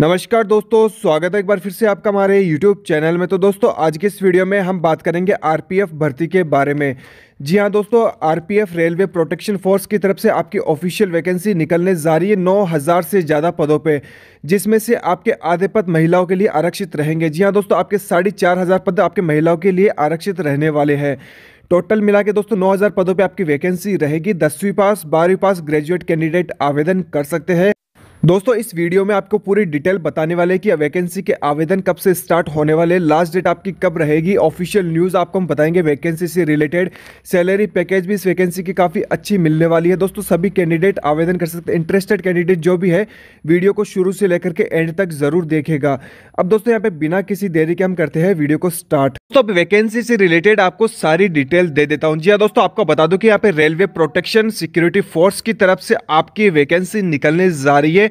नमस्कार दोस्तों स्वागत है एक बार फिर से आपका हमारे YouTube चैनल में तो दोस्तों आज के इस वीडियो में हम बात करेंगे आरपीएफ भर्ती के बारे में जी हाँ दोस्तों आर रेलवे प्रोटेक्शन फोर्स की तरफ से आपकी ऑफिशियल वैकेंसी निकलने जा रही है नौ हज़ार से ज़्यादा पदों पे जिसमें से आपके आधे पद महिलाओं के लिए आरक्षित रहेंगे जी हाँ दोस्तों आपके साढ़े चार हज़ार पद आपके महिलाओं के लिए आरक्षित रहने वाले हैं टोटल मिला के दोस्तों 9000 पदों पे आपकी वैकेंसी रहेगी दसवीं पास बारहवीं पास ग्रेजुएट कैंडिडेट आवेदन कर सकते हैं दोस्तों इस वीडियो में आपको पूरी डिटेल बताने वाले कि वैकेंसी के आवेदन कब से स्टार्ट होने वाले लास्ट डेट आपकी कब रहेगी ऑफिशियल न्यूज़ आपको हम बताएंगे वैकेंसी से रिलेटेड सैलरी पैकेज भी इस वैकेंसी की काफ़ी अच्छी मिलने वाली है दोस्तों सभी कैंडिडेट आवेदन कर सकते हैं इंटरेस्टेड कैंडिडेट जो भी है वीडियो को शुरू से लेकर के एंड तक ज़रूर देखेगा अब दोस्तों यहाँ पे बिना किसी देरी के हम करते हैं वीडियो को स्टार्ट तो अब वैकेंसी से रिलेटेड आपको सारी डिटेल दे देता हूँ जी हाँ दोस्तों आपको बता दूँ कि यहाँ पे रेलवे प्रोटेक्शन सिक्योरिटी फोर्स की तरफ से आपकी वैकेंसी निकलने जा रही है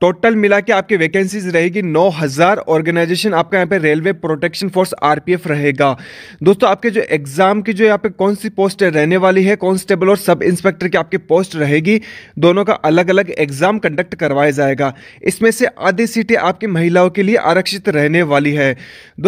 टोटल मिला के आपकी वैकेंसीज रहेगी 9000 ऑर्गेनाइजेशन आपका यहाँ पे रेलवे प्रोटेक्शन फोर्स आरपीएफ रहेगा दोस्तों आपके जो एग्जाम की जो यहाँ पे कौन सी पोस्ट रहने वाली है कॉन्स्टेबल और सब इंस्पेक्टर की आपकी पोस्ट रहेगी दोनों का अलग अलग एग्जाम कंडक्ट करवाया जाएगा इसमें से आधी सीटें आपकी महिलाओं के लिए आरक्षित रहने वाली है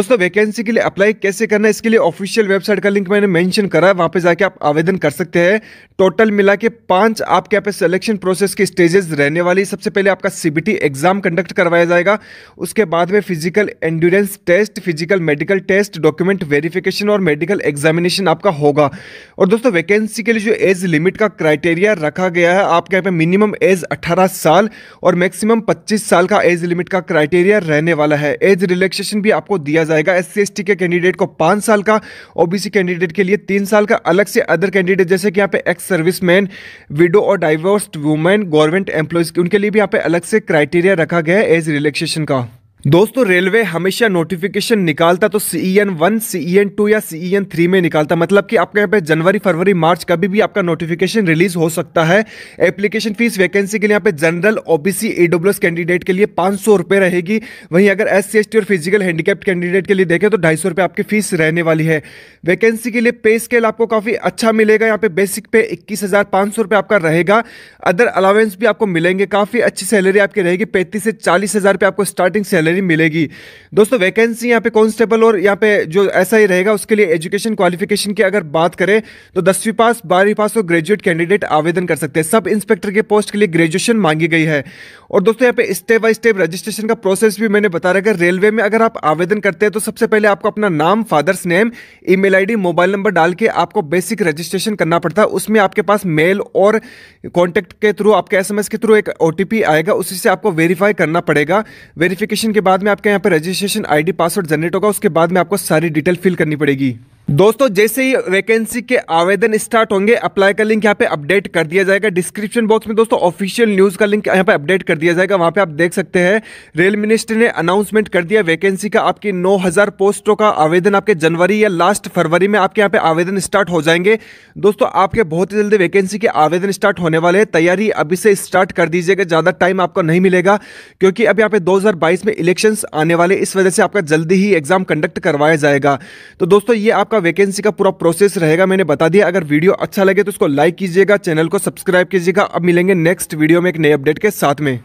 दोस्तों वैकेंसी के लिए अप्लाई कैसे करना है इसके लिए ऑफिशियल वेबसाइट का लिंक मैंने मैंशन करा है वहाँ पर जाके आप आवेदन कर सकते हैं टोटल मिला के पाँच आपके यहाँ पे सिलेक्शन प्रोसेस की स्टेजेस रहने वाली सबसे पहले आपका सीबी सीबीटी एग्जाम कंडक्ट करवाया जाएगा उसके बाद में physical endurance test physical medical test document verification और मेडिकल एग्जामिनेशन आपका होगा और दोस्तों वैकेंसी के लिए जो एज लिमिट का क्राइटेरिया रखा गया है आपके यहाँ पे मिनिमम एज 18 साल और मैक्सिमम 25 साल का एज लिमिट का क्राइटेरिया रहने वाला है एज रिलैक्सेशन भी आपको दिया जाएगा एस सी के कैंडिडेट को पाँच साल का ओबीसी कैंडिडेट के लिए तीन साल का अलग से अदर कैंडिडेट जैसे कि यहाँ पे एक्स सर्विस मैन विडो और डाइवर्स वुमेन गवर्नमेंट एम्प्लॉयज़ उनके लिए भी यहाँ पे अलग से क्राइटेरिया रखा गया है एज रिलैक्सेशन का दोस्तों रेलवे हमेशा नोटिफिकेशन निकालता तो C E N one C E N two या सी ई एन थ्री में निकालता मतलब कि आपके यहाँ पे जनवरी फरवरी मार्च कभी भी आपका नोटिफिकेशन रिलीज हो सकता है एप्लीकेशन फीस वैकेंसी के लिए यहाँ पे जनरल ओबीसी एस कैंडिडेट के लिए पाँच सौ रुपये रहेगी वहीं अगर एस सी एस टी और फिजिकल हैंडीकैप कैंडिडेट के लिए देखें तो ढाई सौ रुपये आपकी फीस रहने वाली है वैकेंसी के लिए पे स्केल आपको काफ़ी अच्छा मिलेगा यहाँ पे बेसिक पे इक्कीस हज़ार पाँच सौ रुपये आपका रहेगा अदर अलावेंस भी आपको मिलेंगे काफ़ी अच्छी सैलरी आपकी रहेगी पैंतीस से चालीस हज़ार रुपये आपको स्टार्टिंग सैलरी सैलरी मिलेगी दोस्तों वैकेंसी यहाँ पे कॉन्स्टेबल और यहाँ पे जो ऐसा ही रहेगा उसके लिए एजुकेशन क्वालिफिकेशन की अगर बात करें तो दसवीं पास बारहवीं पास और ग्रेजुएट कैंडिडेट आवेदन कर सकते हैं सब इंस्पेक्टर के पोस्ट के लिए ग्रेजुएशन मांगी गई है और दोस्तों यहाँ पे स्टेप बाय स्टेप रजिस्ट्रेशन का प्रोसेस भी मैंने बता रखा रेलवे में अगर आप आवेदन करते हैं तो सबसे पहले आपको अपना नाम father's name email mobile number डाल के आपको बेसिक रजिस्ट्रेशन करना पड़ता है उसमें आपके पास मेल और कॉन्टैक्ट के थ्रू आपके एसएमएस के थ्रू एक ओटीपी आएगा उसी से आपको वेरीफाई करना पड़ेगा वेरिफिकेशन के बाद में आपके यहाँ पर रजिस्ट्रेशन आईडी पासवर्ड जनरेट होगा उसके बाद में आपको सारी डिटेल फिल करनी पड़ेगी दोस्तों जैसे ही वैकेंसी के आवेदन स्टार्ट होंगे अप्लाई का लिंक यहाँ पे अपडेट कर दिया जाएगा डिस्क्रिप्शन बॉक्स में दोस्तों ऑफिशियल न्यूज़ का लिंक यहाँ पे अपडेट कर दिया जाएगा वहां पे आप देख सकते हैं रेल मिनिस्ट्री ने अनाउंसमेंट कर दिया वैकेंसी का आपकी 9000 पोस्टों का आवेदन आपके जनवरी या लास्ट फरवरी में आपके यहाँ पे आवेदन स्टार्ट हो जाएंगे दोस्तों आपके बहुत ही जल्दी वैकेंसी के आवेदन स्टार्ट होने वाले हैं तैयारी अभी से स्टार्ट कर दीजिएगा ज़्यादा टाइम आपको नहीं मिलेगा क्योंकि अब यहाँ पे दो में इलेक्शन आने वाले इस वजह से आपका जल्दी ही एग्जाम कंडक्ट करवाया जाएगा तो दोस्तों ये आपका वैकेंसी का पूरा प्रोसेस रहेगा मैंने बता दिया अगर वीडियो अच्छा लगे तो उसको लाइक कीजिएगा चैनल को सब्सक्राइब कीजिएगा अब मिलेंगे नेक्स्ट वीडियो में एक नए अपडेट के साथ में